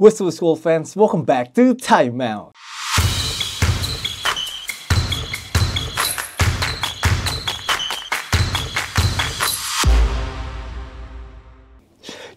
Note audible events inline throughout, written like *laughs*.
Whistle School fans, welcome back to Time Out.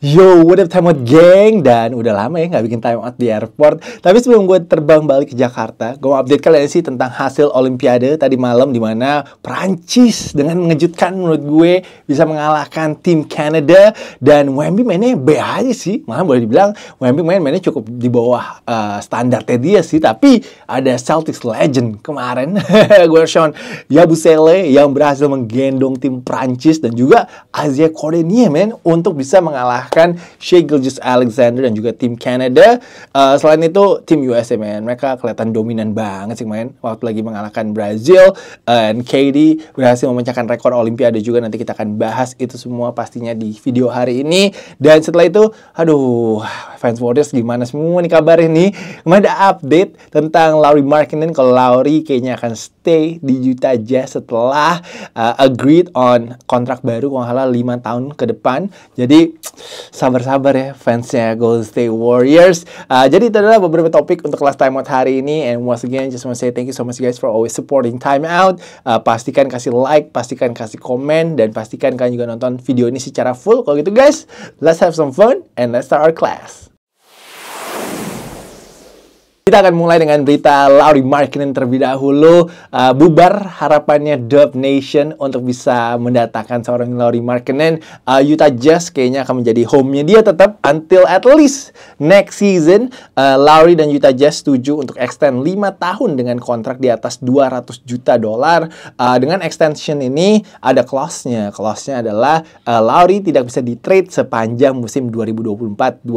Yo, what up time out geng? Dan udah lama ya nggak bikin time out di airport. Tapi sebelum gue terbang balik ke Jakarta, gue mau update kalian sih tentang hasil Olimpiade tadi malam di mana Prancis dengan mengejutkan menurut gue bisa mengalahkan tim Kanada dan Wemby mainnya B aja sih. Malah boleh dibilang Wemby main mainnya cukup di bawah uh, standarnya dia sih. Tapi ada Celtics legend kemarin, *laughs* gue Sean Yabusele yang berhasil menggendong tim Prancis dan juga Azia Korenia men untuk bisa mengalahkan mengalahkan Shea Gilgis Alexander dan juga tim Canada. Uh, selain itu tim USA man, mereka kelihatan dominan banget sih main waktu lagi mengalahkan Brazil dan eh, KD berhasil memecahkan rekor Olimpiade juga nanti kita akan bahas itu semua pastinya di video hari ini dan setelah itu aduh fans Warriors gimana semua nih kabarnya nih kemarin ada update tentang Lauri Markkinen kalau Lauri kayaknya akan stay di juta Jazz setelah uh, agreed on kontrak baru kalau salah 5 tahun ke depan. Jadi sabar-sabar ya fansnya Golden State Warriors. Uh, jadi itu adalah beberapa topik untuk kelas out hari ini and once again just want to say thank you so much guys for always supporting timeout. Uh, pastikan kasih like, pastikan kasih komen dan pastikan kalian juga nonton video ini secara full. Kalau gitu guys, let's have some fun and let's start our class. Kita akan mulai dengan berita Lauri Markkinen terlebih dahulu. Uh, bubar harapannya Dub Nation untuk bisa mendatangkan seorang Lauri Markkinen. Uh, Utah Jazz kayaknya akan menjadi home-nya dia tetap until at least next season. Uh, Lauri dan Utah Jazz setuju untuk extend 5 tahun dengan kontrak di atas 200 juta dolar. Uh, dengan extension ini ada clause-nya. Clause-nya adalah uh, Lauri tidak bisa di-trade sepanjang musim 2024-2025.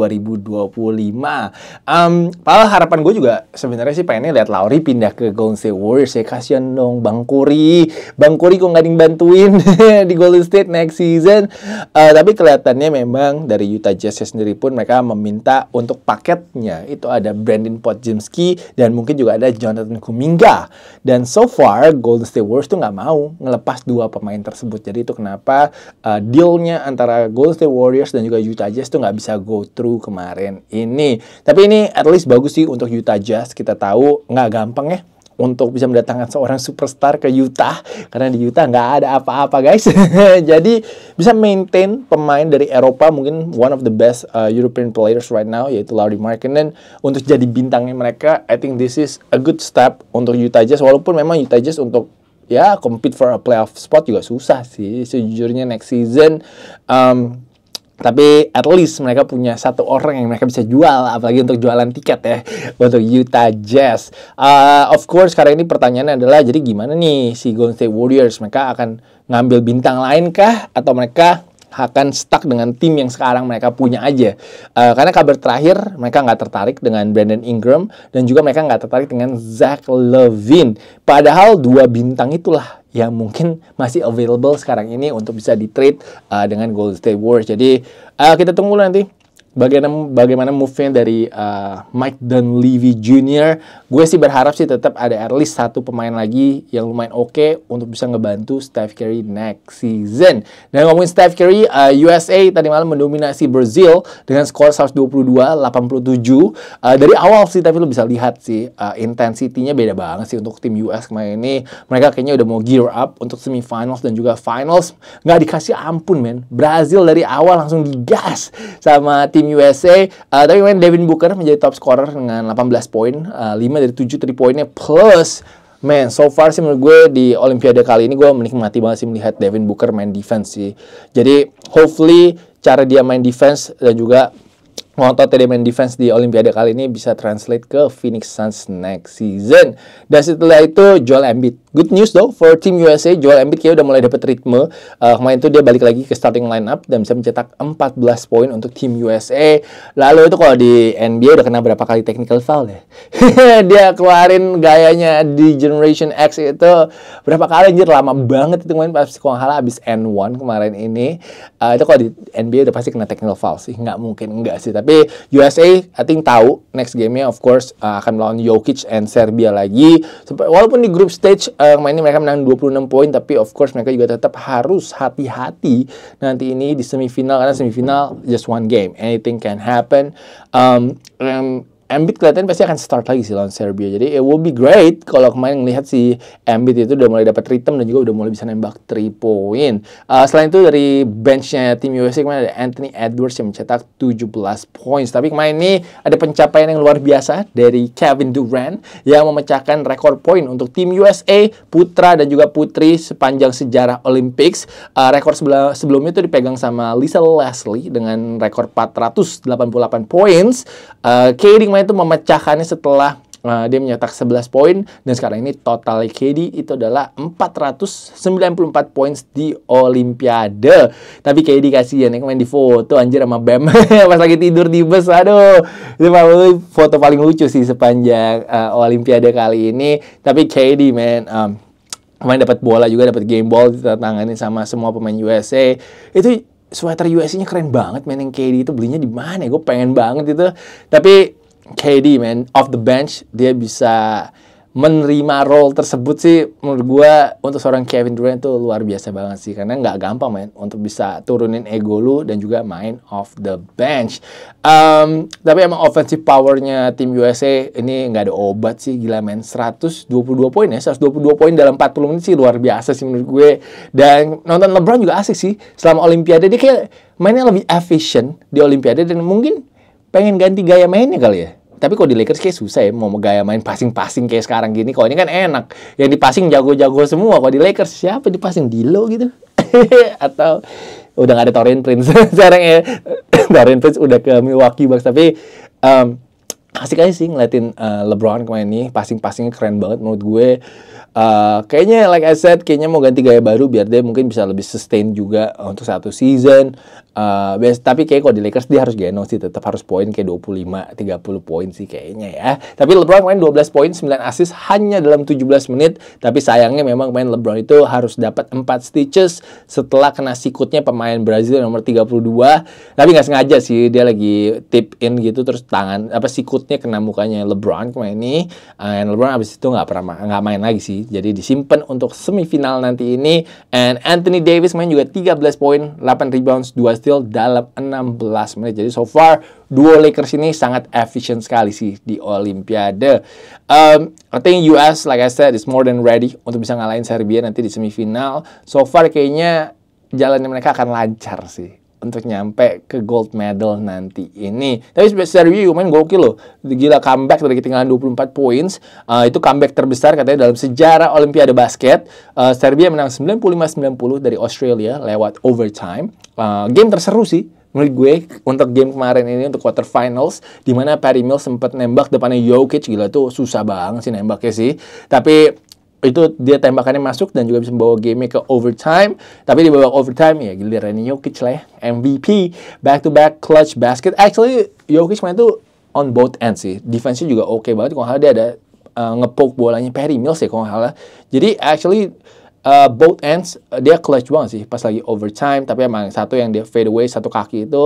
Um, padahal harapan gue juga juga sebenarnya sih pengennya lihat Lauri pindah ke Golden State Warriors ya kasian dong Bang Kuri Bang Kuri kok nggak dibantuin *laughs* di Golden State next season uh, tapi kelihatannya memang dari Utah Jazz sendiri pun mereka meminta untuk paketnya itu ada Brandon Podzimski dan mungkin juga ada Jonathan Kuminga dan so far Golden State Warriors tuh nggak mau ngelepas dua pemain tersebut jadi itu kenapa uh, dealnya antara Golden State Warriors dan juga Utah Jazz tuh nggak bisa go through kemarin ini tapi ini at least bagus sih untuk Utah aja kita tahu nggak gampang ya untuk bisa mendatangkan seorang superstar ke Utah karena di Utah nggak ada apa-apa guys *laughs* jadi bisa maintain pemain dari Eropa mungkin one of the best uh, European players right now yaitu Lauri Markkinen untuk jadi bintangnya mereka I think this is a good step untuk Utah Jazz walaupun memang Utah Jazz untuk ya compete for a playoff spot juga susah sih sejujurnya next season um, tapi at least mereka punya satu orang yang mereka bisa jual apalagi untuk jualan tiket ya *laughs* untuk Utah Jazz uh, of course sekarang ini pertanyaannya adalah jadi gimana nih si Golden State Warriors mereka akan ngambil bintang lain kah atau mereka akan stuck dengan tim yang sekarang mereka punya aja. Uh, karena kabar terakhir mereka nggak tertarik dengan Brandon Ingram dan juga mereka nggak tertarik dengan Zach Levine. Padahal dua bintang itulah yang mungkin *laughs* masih available sekarang ini untuk bisa di trade uh, eh, dengan Golden State Warriors. Jadi uh, kita tunggu nanti bagaimana bagaimana move-nya dari uh, Mike Dunleavy Jr. Gue sih berharap sih tetap ada at least satu pemain lagi yang lumayan oke okay untuk bisa ngebantu Steph Curry next season. Dan ngomongin Steph Curry, uh, eh, USA tadi malam mendominasi Brazil dengan skor 122-87. Uh, eh, dari awal sih tapi lo bisa lihat sih uh, intensitinya beda banget sih untuk tim US kemarin ini. Mereka kayaknya udah mau gear up untuk semifinals dan juga finals. Nggak dikasih ampun men. Brazil dari awal langsung digas sama tim USA. Uh, eh, tapi kemarin Devin Booker menjadi top scorer dengan 18 poin, uh, eh, 5 dari 7 3 poinnya plus Man, so far sih menurut gue di Olimpiade kali ini gue menikmati banget sih melihat Devin Booker main defense sih. Jadi hopefully cara dia main defense dan juga ngotot dia main defense di Olimpiade kali ini bisa translate ke Phoenix Suns next season. Dan setelah itu Joel Embiid Good news though for Team USA, Joel Embiid kayaknya udah mulai dapet ritme. Uh, kemarin tuh dia balik lagi ke starting lineup dan bisa mencetak 14 poin untuk Team USA. Lalu itu kalau di NBA udah kena berapa kali technical foul ya? *laughs* dia keluarin gayanya di Generation X itu berapa kali anjir lama banget itu main pas Konghala abis N1 kemarin ini. Uh, itu kalau di NBA udah pasti kena technical foul sih, nggak mungkin nggak sih. Tapi USA I think tahu next gamenya of course uh, akan melawan Jokic and Serbia lagi. Walaupun di group stage uh, uh, kemarin mereka menang 26 poin tapi of course mereka juga tetap harus hati-hati nanti ini di semifinal karena semifinal just one game anything can happen um, um Embiid kelihatan pasti akan start lagi sih lawan Serbia. Jadi it will be great kalau kemarin ngelihat si Embiid itu udah mulai dapat ritm dan juga udah mulai bisa nembak 3 point. Uh, selain itu dari benchnya tim USA kemarin ada Anthony Edwards yang mencetak 17 points. Tapi kemarin ini ada pencapaian yang luar biasa dari Kevin Durant yang memecahkan rekor poin untuk tim USA putra dan juga putri sepanjang sejarah Olympics. Uh, rekor sebelumnya itu dipegang sama Lisa Leslie dengan rekor 488 points. Uh, itu memecahkannya setelah uh, dia menyetak 11 poin dan sekarang ini total KD itu adalah 494 poin di Olimpiade. Tapi KD kasihan ya main di foto anjir sama Bam *laughs* pas lagi tidur di bus. Aduh, itu foto paling lucu sih sepanjang uh, Olimpiade kali ini. Tapi KD man um, kemarin dapat bola juga dapat game ball ditangani sama semua pemain USA. Itu sweater USA-nya keren banget, main yang KD itu belinya di mana? Ya? Gue pengen banget itu. Tapi KD man off the bench dia bisa menerima role tersebut sih menurut gue untuk seorang Kevin Durant tuh luar biasa banget sih karena nggak gampang main untuk bisa turunin ego lu dan juga main off the bench um, tapi emang offensive powernya tim USA ini nggak ada obat sih gila main 122 poin ya 122 poin dalam 40 menit sih luar biasa sih menurut gue dan nonton LeBron juga asik sih selama Olimpiade dia kayak mainnya lebih efficient di Olimpiade dan mungkin pengen ganti gaya mainnya kali ya tapi kalau di Lakers kayak susah ya mau gaya main passing-passing kayak sekarang gini. Kalau ini kan enak. Yang di passing jago-jago semua. Kalau di Lakers siapa di passing Dilo gitu? *laughs* Atau udah gak ada Torin Prince. *laughs* sekarang ya Torin Prince udah ke Milwaukee Bucks tapi um, asik aja sih ngeliatin uh, LeBron kemarin nih passing-passingnya keren banget menurut gue uh, kayaknya like I said kayaknya mau ganti gaya baru biar dia mungkin bisa lebih sustain juga eh, untuk satu season uh, best, tapi kayak kalau di Lakers dia harus geno sih tetap harus poin kayak 25 30 poin sih kayaknya ya tapi LeBron main 12 poin 9 assist hanya dalam 17 menit tapi sayangnya memang main LeBron itu harus dapat 4 stitches setelah kena sikutnya pemain Brazil nomor 32 tapi nggak sengaja sih dia lagi tip in gitu terus tangan apa sikut shootnya kena mukanya LeBron kemarin ini uh, and LeBron abis itu nggak pernah nggak main lagi sih jadi disimpan untuk semifinal nanti ini and Anthony Davis main juga 13 poin 8 rebounds 2 steal dalam 16 menit jadi so far dua Lakers ini sangat efisien sekali sih di Olimpiade um, I think US like I said is more than ready untuk bisa ngalahin Serbia nanti di semifinal so far kayaknya jalannya mereka akan lancar sih untuk nyampe ke gold medal nanti ini. Tapi sebesar main gokil loh. Gila comeback dari ketinggalan 24 points. Uh, itu comeback terbesar katanya dalam sejarah Olimpiade basket. Uh, Serbia menang 95-90 dari Australia lewat overtime. Uh, game terseru sih menurut gue untuk game kemarin ini untuk quarter finals di mana Perry Mills sempat nembak depannya Jokic gila tuh susah banget sih nembaknya sih. Tapi itu dia tembakannya masuk dan juga bisa membawa game ke overtime. Tapi di babak overtime ya giliran Jokic lah ya. MVP back to back clutch basket. Actually Jokic main tuh on both ends sih. defense juga oke okay banget. Kalau dia ada uh, eh, ngepok bolanya Perry Mills ya kalau Jadi actually uh, both ends eh, dia clutch banget sih pas lagi overtime tapi emang satu yang dia fade away satu kaki itu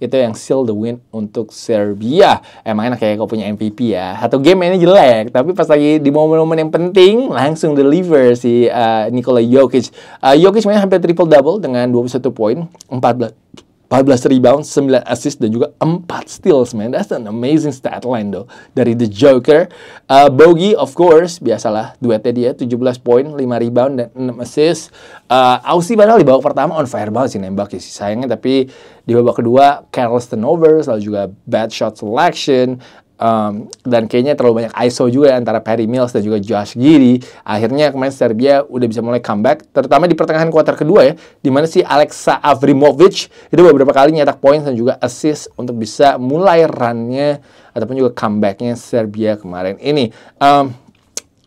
itu yang seal the win untuk Serbia emang enak kayak kau punya MVP ya satu game ini jelek tapi pas lagi di momen-momen yang penting langsung deliver si uh, Nikola Jokic uh, Jokic mainnya hampir triple double dengan 21 poin 14 14 rebound, 9 assist, dan juga 4 steals, man. That's an amazing stat line, though. Dari The Joker. Uh, Bogey, of course, biasalah duetnya dia. 17 poin, 5 rebound, dan 6 assist. Uh, Aussie padahal di babak pertama on fire banget sih nembak ya sih. Sayangnya, tapi di babak kedua, careless turnovers, lalu juga bad shot selection um, dan kayaknya terlalu banyak ISO juga antara Perry Mills dan juga Josh Giri. Akhirnya kemarin Serbia udah bisa mulai comeback, terutama di pertengahan kuarter kedua ya, di mana si Alexa Avrimovic itu beberapa kali nyetak poin dan juga assist untuk bisa mulai runnya ataupun juga comebacknya Serbia kemarin ini. Um,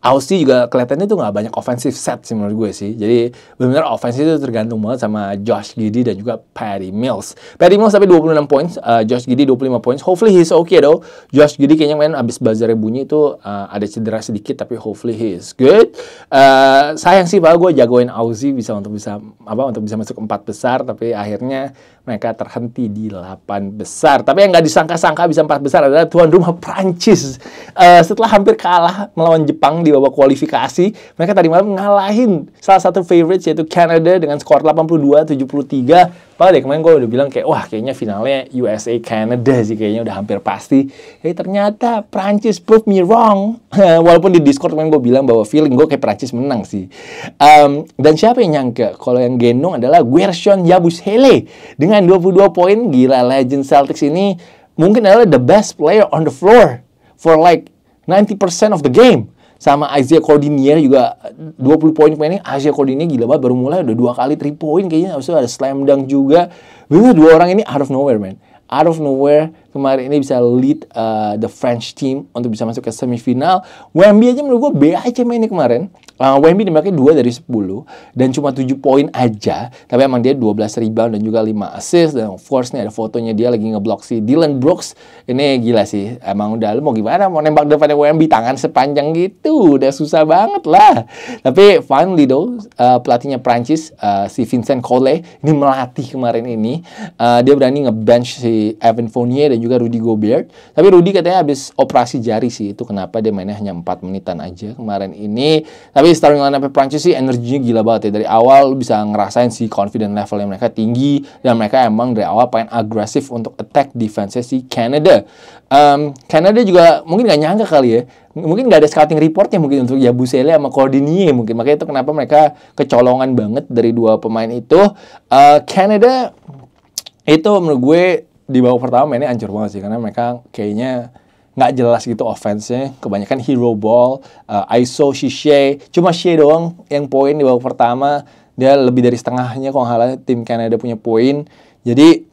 Aussie juga kelihatannya tuh nggak banyak offensive set sih menurut gue sih. Jadi benar-benar offensive itu tergantung banget sama Josh Giddy dan juga Perry Mills. Perry Mills tapi 26 points, uh, Josh Giddy 25 points. Hopefully he's okay though. Josh Giddy kayaknya main abis buzzer bunyi itu uh, eh, ada cedera sedikit tapi hopefully he's good. Uh, sayang sih bahwa gue jagoin Aussie bisa untuk bisa apa untuk bisa masuk empat besar tapi akhirnya mereka terhenti di 8 besar. Tapi yang nggak disangka-sangka bisa empat besar adalah tuan rumah Prancis. Uh, setelah hampir kalah melawan Jepang di babak kualifikasi. Mereka tadi malam ngalahin salah satu favorite yaitu Canada dengan skor 82-73. Padahal deh, kemarin gue udah bilang kayak, wah kayaknya finalnya USA Canada sih kayaknya udah hampir pasti. Eh ternyata Prancis prove me wrong. *laughs* Walaupun di Discord kemarin gue bilang bahwa feeling gue kayak Prancis menang sih. Um, dan siapa yang nyangka kalau yang gendong adalah Gershon Yabusele dengan 22 poin. Gila legend Celtics ini mungkin adalah the best player on the floor for like 90% of the game sama Isaiah Cordinier juga 20 poin mainnya Isaiah Cordinier gila banget baru mulai udah dua kali 3 poin kayaknya habis ada slam dunk juga bener dua orang ini out of nowhere man out of nowhere kemarin ini bisa lead uh, the French team untuk bisa masuk ke semifinal Wemby aja menurut gue B aja ini kemarin Uh, Wemby dimakai 2 dari 10 dan cuma 7 poin aja, tapi emang dia 12 rebound dan juga 5 assist dan of course nih ada fotonya dia lagi ngeblok si Dylan Brooks. Ini gila sih. Emang udah lu mau gimana mau nembak depannya Wemby tangan sepanjang gitu, udah susah banget lah. Tapi finally though uh, pelatihnya Prancis uh, si Vincent Cole ini melatih kemarin ini uh, dia berani ngebench si Evan Fournier dan juga Rudy Gobert. Tapi Rudy katanya habis operasi jari sih itu kenapa dia mainnya hanya 4 menitan aja kemarin ini. Tapi tapi starting lineup Prancis sih energinya gila banget ya. Dari awal lu bisa ngerasain si confident level yang mereka tinggi dan mereka emang dari awal pengen agresif untuk attack defense si Canada. Um, Canada juga mungkin gak nyangka kali ya. Mungkin gak ada scouting reportnya mungkin untuk Yabusele sama Cordinier mungkin. Makanya itu kenapa mereka kecolongan banget dari dua pemain itu. Uh, Canada itu menurut gue di bawah pertama ini ancur banget sih karena mereka kayaknya nggak jelas gitu offense-nya. Kebanyakan hero ball, uh, ISO, shishie. Cuma shishie doang yang poin di babak pertama. Dia lebih dari setengahnya kalau nggak tim Kanada punya poin. Jadi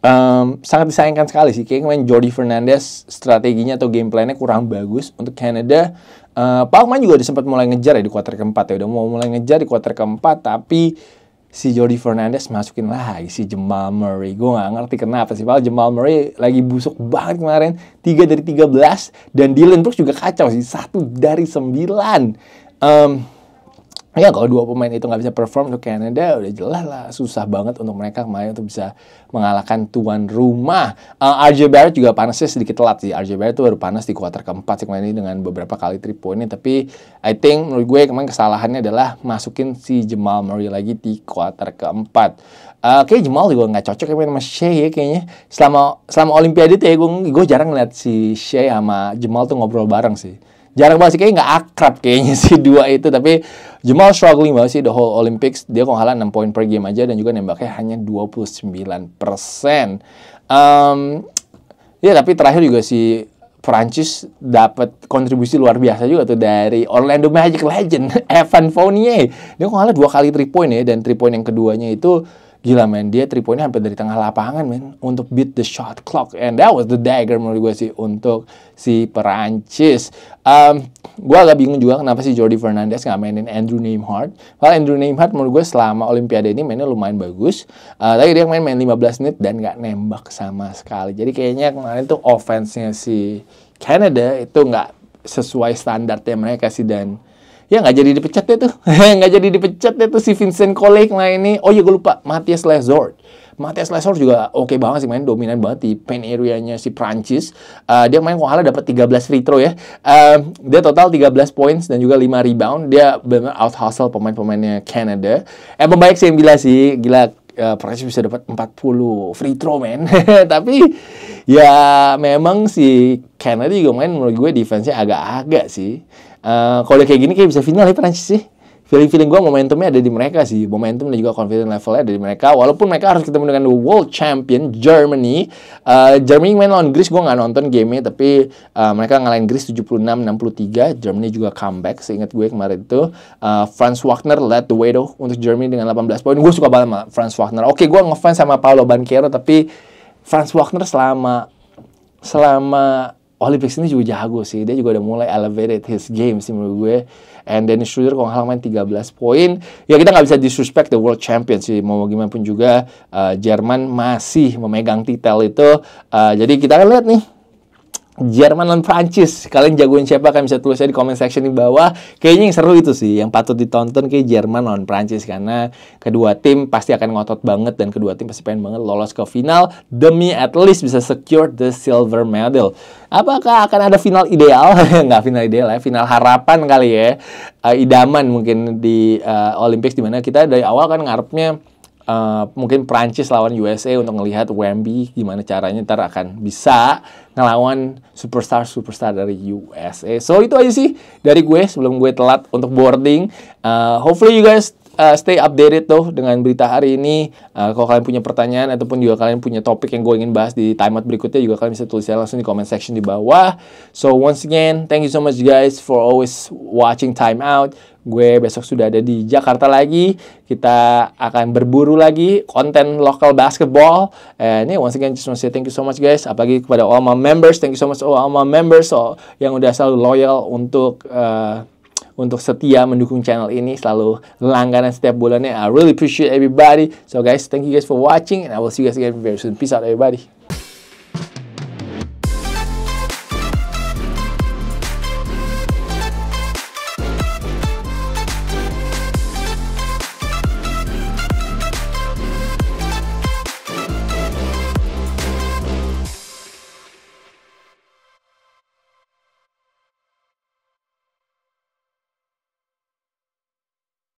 um, sangat disayangkan sekali sih. Kayaknya main Jordi Fernandez strateginya atau game plan-nya kurang bagus untuk Kanada. Uh, Palma juga udah sempat mulai ngejar ya di kuarter keempat ya. Udah mau mulai ngejar di kuarter keempat. Tapi si Jody Fernandez masukin lagi si Jamal Murray. Gue gak ngerti kenapa sih. Padahal Jamal Murray lagi busuk banget kemarin. 3 dari 13. Dan Dylan Brooks juga kacau sih. 1 dari 9. Um, ya kalau dua pemain itu nggak bisa perform untuk Kanada udah jelas lah susah banget untuk mereka kemarin untuk bisa mengalahkan tuan rumah. Uh, eh, RJ Barrett juga panasnya sedikit telat sih. RJ Barrett tuh baru panas di kuarter keempat sih kemarin ini dengan beberapa kali three point tapi I think menurut gue kemarin kesalahannya adalah masukin si Jamal Murray lagi di kuarter keempat. Uh, eh, kayak Jamal juga nggak cocok ya sama Shea ya kayaknya. Selama selama Olimpiade tuh ya gue, gue jarang ngeliat si Shea sama Jamal tuh ngobrol bareng sih jarang banget sih kayaknya nggak akrab kayaknya *laughs* si dua itu tapi Jamal struggling banget sih the whole Olympics. Dia kok ngalah 6 poin per game aja dan juga nembaknya hanya 29%. Um, ya tapi terakhir juga si Prancis dapat kontribusi luar biasa juga tuh dari Orlando Magic legend *laughs* Evan Fournier. Dia kok ngalah dua kali three point ya dan three point yang keduanya itu Gila men, dia 3 hampir dari tengah lapangan men untuk beat the shot clock and that was the dagger menurut gue sih untuk si Perancis. Um, gue agak bingung juga kenapa si Jordi Fernandez nggak mainin Andrew Neymhart. Kalau Andrew Neymhart menurut gue selama Olimpiade ini mainnya lumayan bagus. Uh, tapi dia main main 15 menit dan nggak nembak sama sekali. Jadi kayaknya kemarin tuh offense-nya si Canada itu nggak sesuai standarnya mereka sih dan ya nggak jadi dipecat deh tuh *laughs* nggak jadi dipecat deh tuh si Vincent Kolek lah ini oh ya gue lupa Matthias Lesort Matthias Lesort juga oke okay banget sih main dominan banget di paint area-nya si Prancis. Uh, dia main kalau dapat 13 free throw ya. Uh, dia total 13 points dan juga 5 rebound. Dia benar out hustle pemain-pemainnya Canada. Eh pembaik sih yang gila sih, gila uh, Prancis bisa dapat 40 free throw men. *laughs* Tapi ya memang si Kennedy juga main menurut gue defense-nya agak-agak sih. Eh, kalau udah kayak gini kayak bisa final ya Prancis sih feeling-feeling gue momentumnya ada di mereka sih. Momentum dan juga confident levelnya ada di mereka. Walaupun mereka harus ketemu dengan the world champion Germany. Uh, Germany main lawan Greece, gue nggak nonton game tapi uh, mereka ngalahin Greece 76-63. Germany juga comeback, seingat gue kemarin itu. Uh, Franz Wagner led the way though untuk Germany dengan 18 poin. Gue suka banget sama Franz Wagner. Oke, okay, gue ngefans sama Paolo Banquero, tapi Franz Wagner selama selama Oli ini juga jago sih. Dia juga udah mulai elevated his game sih menurut gue. And Dennis Schroeder kalau halaman 13 poin. Ya kita nggak bisa disrespect the world champion sih. Mau gimana pun juga uh, Jerman masih memegang titel itu. Uh, jadi kita akan lihat nih Jerman dan Prancis. Kalian jagoin siapa? Kalian bisa tulis di comment section di bawah. Kayaknya yang seru itu sih, yang patut ditonton kayak Jerman lawan Prancis karena kedua tim pasti akan ngotot banget dan kedua tim pasti pengen banget lolos ke final demi at least bisa secure the silver medal. Apakah akan ada final ideal? *laughs* Nggak final ideal ya, final harapan kali ya. Uh, idaman mungkin di uh, Olympics dimana kita dari awal kan ngarepnya Eh, mungkin Prancis lawan USA untuk melihat Wemby gimana caranya ntar akan bisa ngelawan superstar superstar dari USA. So itu aja sih dari gue sebelum gue telat untuk boarding. Uh, hopefully you guys uh, stay updated tuh dengan berita hari ini. Uh, kalau kalian punya pertanyaan ataupun juga kalian punya topik yang gue ingin bahas di timeout berikutnya juga kalian bisa tulisnya langsung di comment section di bawah. So once again, thank you so much guys for always watching timeout. Gue besok sudah ada di Jakarta lagi. Kita akan berburu lagi konten lokal basketball. And yeah, once again just want to say thank you so much guys. Apalagi kepada all my members. Thank you so much all my members so, yang udah selalu loyal untuk uh, untuk setia mendukung channel ini selalu langganan setiap bulannya. I really appreciate everybody. So guys, thank you guys for watching and I will see you guys again very soon. Peace out everybody.